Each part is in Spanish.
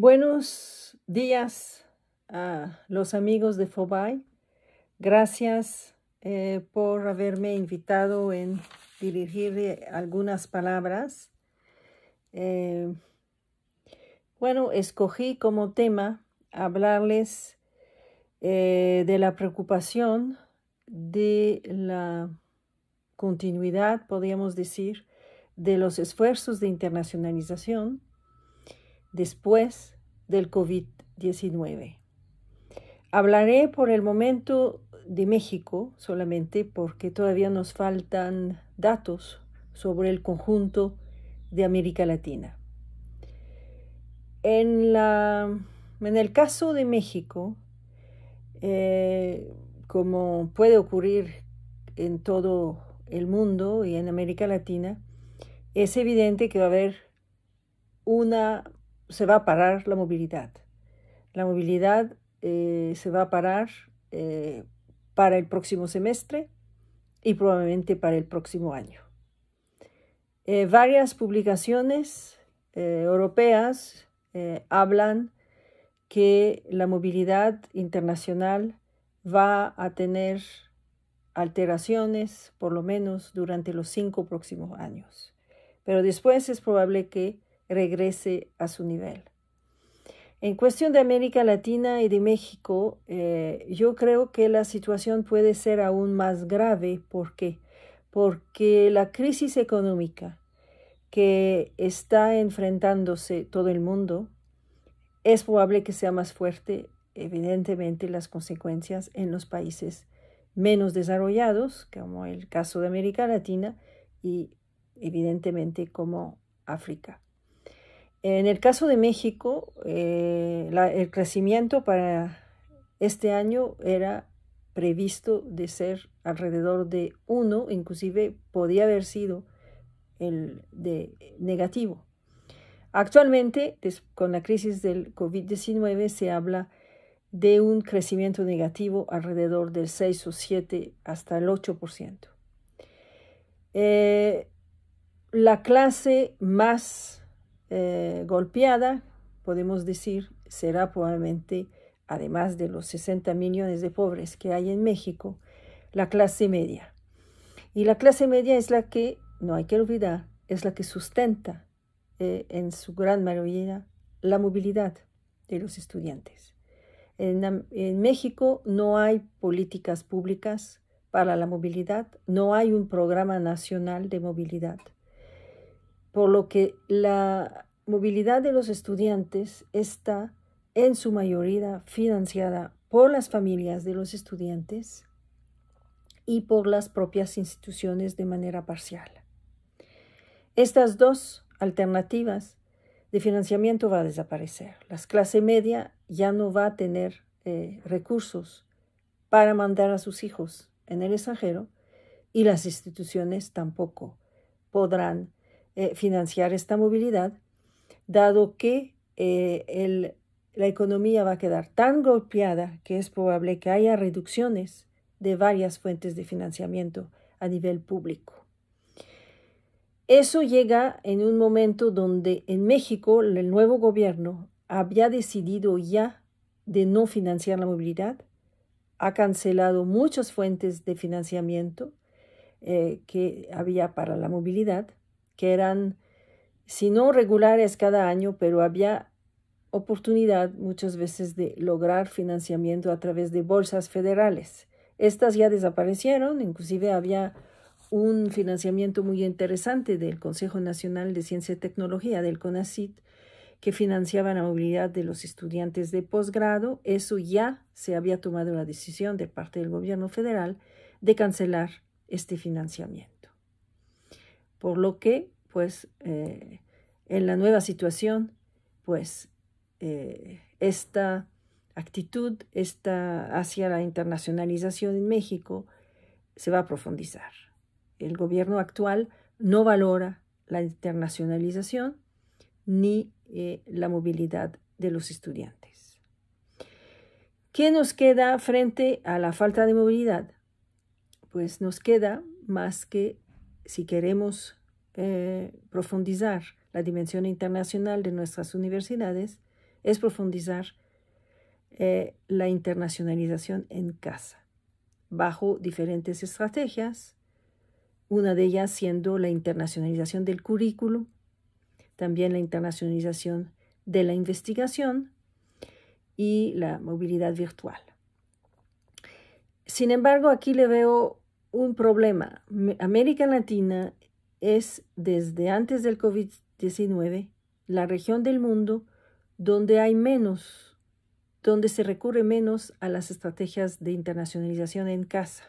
Buenos días a los amigos de FOBAI. Gracias eh, por haberme invitado en dirigir eh, algunas palabras. Eh, bueno, escogí como tema hablarles de la preocupación de la continuidad, podríamos decir, de los esfuerzos de internacionalización después del COVID-19. Hablaré por el momento de México solamente porque todavía nos faltan datos sobre el conjunto de América Latina. En, la, en el caso de México, eh, como puede ocurrir en todo el mundo y en América Latina, es evidente que va a haber una se va a parar la movilidad. La movilidad eh, se va a parar eh, para el próximo semestre y probablemente para el próximo año. Eh, varias publicaciones europeas hablan que la movilidad internacional va a tener alteraciones por lo menos durante los cinco próximos años. Pero después es probable que regrese a su nivel. En cuestión de América Latina y de México, eh, yo creo que la situación puede ser aún más grave. ¿Por qué? Porque la crisis económica que está enfrentándose todo el mundo es probable que sea más fuerte, evidentemente, las consecuencias en los países menos desarrollados, como el caso de América Latina y evidentemente como África. En el caso de México, eh, el crecimiento para este año era previsto de ser alrededor de 1, inclusive podía haber sido el de negativo. Actualmente, con la crisis del COVID-19, se habla de un crecimiento negativo alrededor del 6 o 7 hasta el 8%. Eh, la clase más eh, golpeada, podemos decir, será probablemente, además de los 60 millones de pobres que hay en México, la clase media. Y la clase media es la que, no hay que olvidar, es la que sustenta eh, en su gran mayoría la movilidad de los estudiantes. en, México no hay políticas públicas para la movilidad, no hay un programa nacional de movilidad por lo que la movilidad de los estudiantes está en su mayoría financiada por las familias de los estudiantes y por las propias instituciones de manera parcial. Estas dos alternativas de financiamiento va a desaparecer. La clase media ya no va a tener eh, recursos para mandar a sus hijos en el extranjero y las instituciones tampoco podrán eh, financiar esta movilidad, dado que eh, la economía va a quedar tan golpeada que es probable que haya reducciones de varias fuentes de financiamiento a nivel público. Eso llega en un momento donde en México el nuevo gobierno había decidido ya de no financiar la movilidad, ha cancelado muchas fuentes de financiamiento eh, que había para la movilidad que eran, si no regulares cada año, pero había oportunidad muchas veces de lograr financiamiento a través de bolsas federales. Estas ya desaparecieron, inclusive había un financiamiento muy interesante del Consejo Nacional de Ciencia y Tecnología, del CONACIT que financiaba la movilidad de los estudiantes de posgrado. Eso ya se había tomado la decisión de parte del gobierno federal de cancelar este financiamiento por lo que, pues, eh, en la nueva situación, pues, eh, esta actitud hacia la internacionalización en México se va a profundizar. El gobierno actual no valora la internacionalización ni eh, la movilidad de los estudiantes. ¿Qué nos queda frente a la falta de movilidad? Pues nos queda más que si queremos eh, profundizar la dimensión internacional de nuestras universidades, es profundizar eh, la internacionalización en casa, bajo diferentes estrategias, una de ellas siendo la internacionalización del currículo, también la internacionalización de la investigación y la movilidad virtual. Sin embargo, aquí le veo un problema. América Latina es, desde antes del COVID-19, la región del mundo donde hay menos, donde se recurre menos a las estrategias de internacionalización en casa.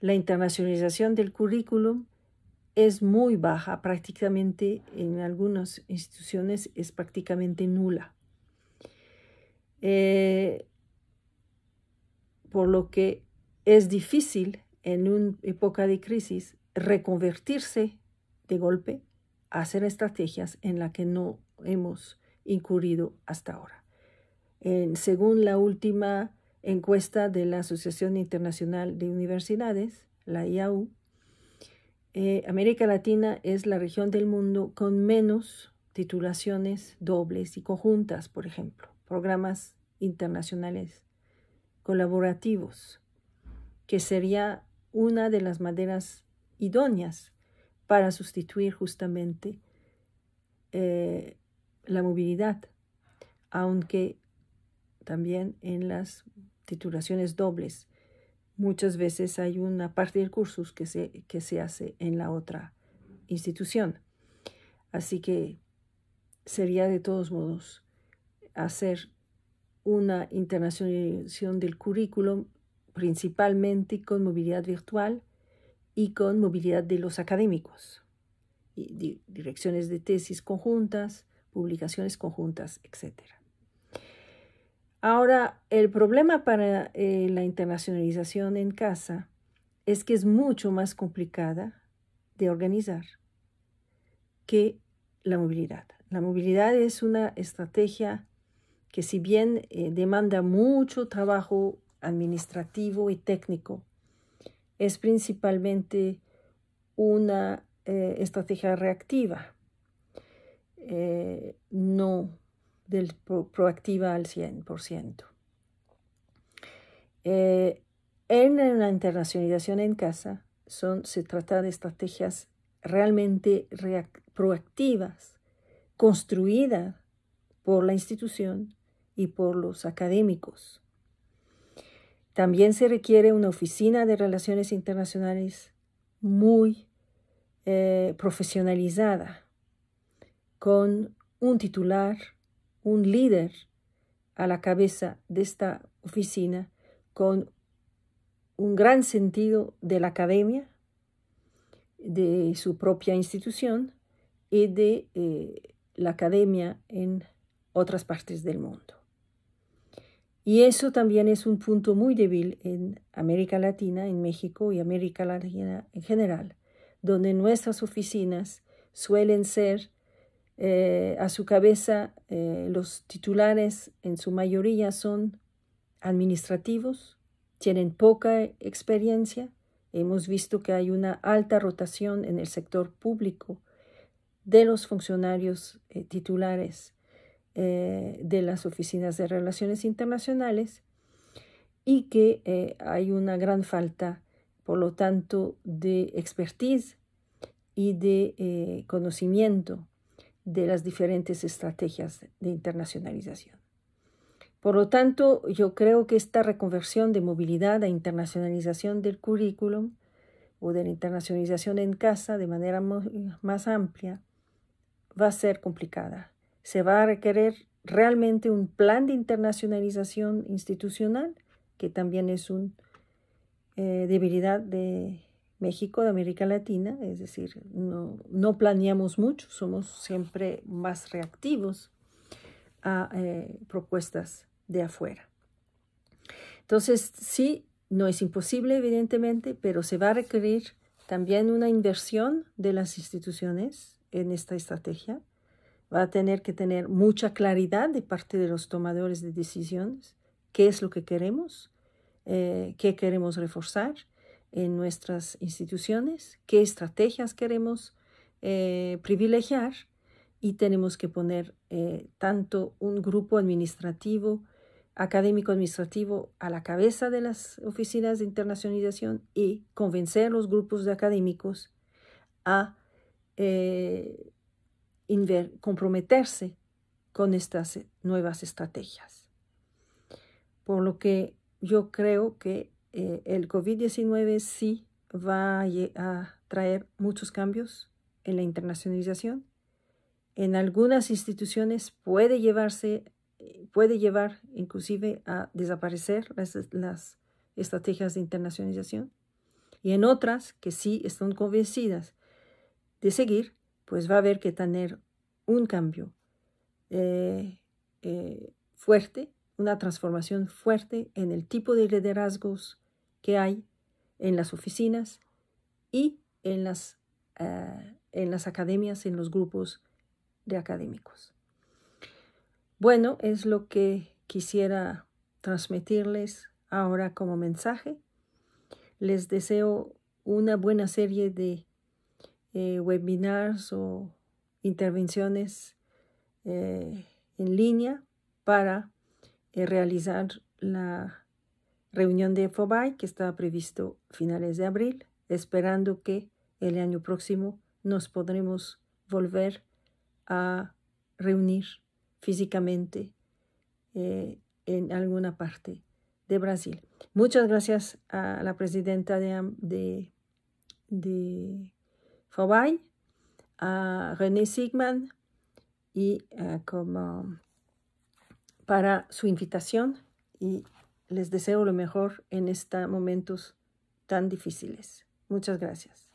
La internacionalización del currículum es muy baja, prácticamente en algunas instituciones es prácticamente nula. Eh, por lo que es difícil en una época de crisis reconvertirse de golpe a hacer estrategias en las que no hemos incurrido hasta ahora. según la última encuesta de la Asociación Internacional de Universidades, la IAU, eh, América Latina es la región del mundo con menos titulaciones dobles y conjuntas, por ejemplo, programas internacionales colaborativos que sería una de las maneras idóneas para sustituir justamente eh, la movilidad, aunque también en las titulaciones dobles muchas veces hay una parte del cursus que se, que se hace en la otra institución. Así que sería de todos modos hacer una internacionalización del currículum principalmente con movilidad virtual y con movilidad de los académicos, y direcciones de tesis conjuntas, publicaciones conjuntas, etc. Ahora, el problema para eh, la internacionalización en casa es que es mucho más complicada de organizar que la movilidad. La movilidad es una estrategia que si bien eh, demanda mucho trabajo administrativo y técnico. Es principalmente una eh, estrategia reactiva, eh, no proactiva al 100%. Eh, en la internacionalización en casa son, se trata de estrategias realmente proactivas, construidas por la institución y por los académicos. También se requiere una oficina de relaciones internacionales muy eh, profesionalizada, con un titular, un líder a la cabeza de esta oficina, con un gran sentido de la academia, de su propia institución y de eh, la academia en otras partes del mundo. Y eso también es un punto muy débil en América Latina, en México y América Latina en general, donde nuestras oficinas suelen ser eh, a su cabeza, eh, los titulares en su mayoría son administrativos, tienen poca experiencia. Hemos visto que hay una alta rotación en el sector público de los funcionarios eh, titulares eh, de las oficinas de relaciones internacionales y que eh, hay una gran falta, por lo tanto, de expertise y de eh, conocimiento de las diferentes estrategias de internacionalización. Por lo tanto, yo creo que esta reconversión de movilidad a e internacionalización del currículum o de la internacionalización en casa de manera más amplia va a ser complicada se va a requerir realmente un plan de internacionalización institucional, que también es una eh, debilidad de México, de América Latina, es decir, no, no planeamos mucho, somos siempre más reactivos a eh, propuestas de afuera. Entonces, sí, no es imposible, evidentemente, pero se va a requerir también una inversión de las instituciones en esta estrategia va a tener que tener mucha claridad de parte de los tomadores de decisiones, qué es lo que queremos, eh, qué queremos reforzar en nuestras instituciones, qué estrategias queremos eh, privilegiar y tenemos que poner eh, tanto un grupo administrativo, académico administrativo a la cabeza de las oficinas de internacionalización y convencer a los grupos de académicos a comprometerse con estas eh, nuevas estrategias. Por lo que yo creo que eh, el COVID-19 sí va a, traer muchos cambios en la internacionalización. En algunas instituciones puede llevarse, puede llevar inclusive a desaparecer las estrategias de internacionalización y en otras que sí están convencidas de seguir pues va a haber que tener un cambio eh, eh, fuerte, una transformación fuerte en el tipo de liderazgos que hay en las oficinas y en las, eh, en las academias, en los grupos de académicos. Bueno, es lo que quisiera transmitirles ahora como mensaje. Les deseo una buena serie de eh, webinars o intervenciones eh, en línea para eh, realizar la reunión de FOBAI que está previsto finales de abril, esperando que el año próximo nos podremos volver a reunir físicamente en alguna parte de Brasil. Muchas gracias a la presidenta de, de, de Fauboy, a René Sigman y eh, como para su invitación y les deseo lo mejor en estos momentos tan difíciles. Muchas gracias.